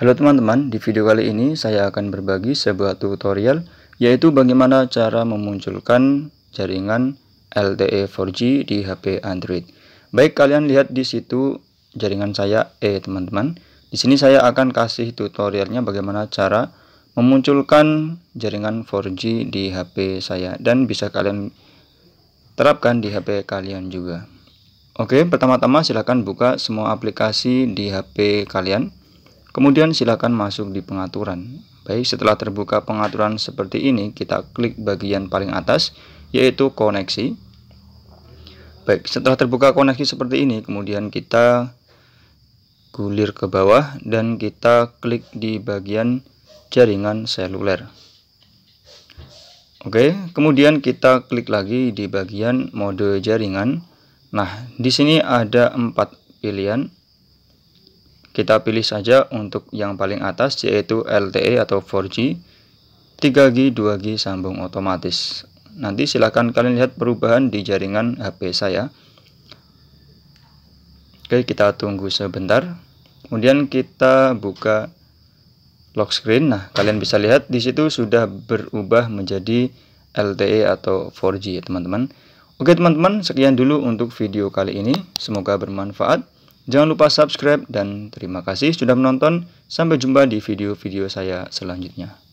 Halo teman-teman, di video kali ini saya akan berbagi sebuah tutorial yaitu bagaimana cara memunculkan jaringan LTE 4G di HP Android. Baik, kalian lihat di situ jaringan saya eh, teman-teman. Di sini saya akan kasih tutorialnya bagaimana cara memunculkan jaringan 4G di HP saya dan bisa kalian terapkan di HP kalian juga. Oke, pertama-tama silahkan buka semua aplikasi di HP kalian. Kemudian silakan masuk di pengaturan. Baik, setelah terbuka pengaturan seperti ini, kita klik bagian paling atas yaitu koneksi. Baik, setelah terbuka koneksi seperti ini, kemudian kita gulir ke bawah dan kita klik di bagian jaringan seluler. Oke, kemudian kita klik lagi di bagian mode jaringan. Nah, di sini ada empat pilihan. Kita pilih saja untuk yang paling atas yaitu LTE atau 4G, 3G, 2G sambung otomatis. Nanti silahkan kalian lihat perubahan di jaringan HP saya. Oke, kita tunggu sebentar. Kemudian kita buka lock screen. Nah, kalian bisa lihat di situ sudah berubah menjadi LTE atau 4G, teman-teman. Oke, teman-teman, sekian dulu untuk video kali ini. Semoga bermanfaat. Jangan lupa subscribe dan terima kasih sudah menonton. Sampai jumpa di video-video saya selanjutnya.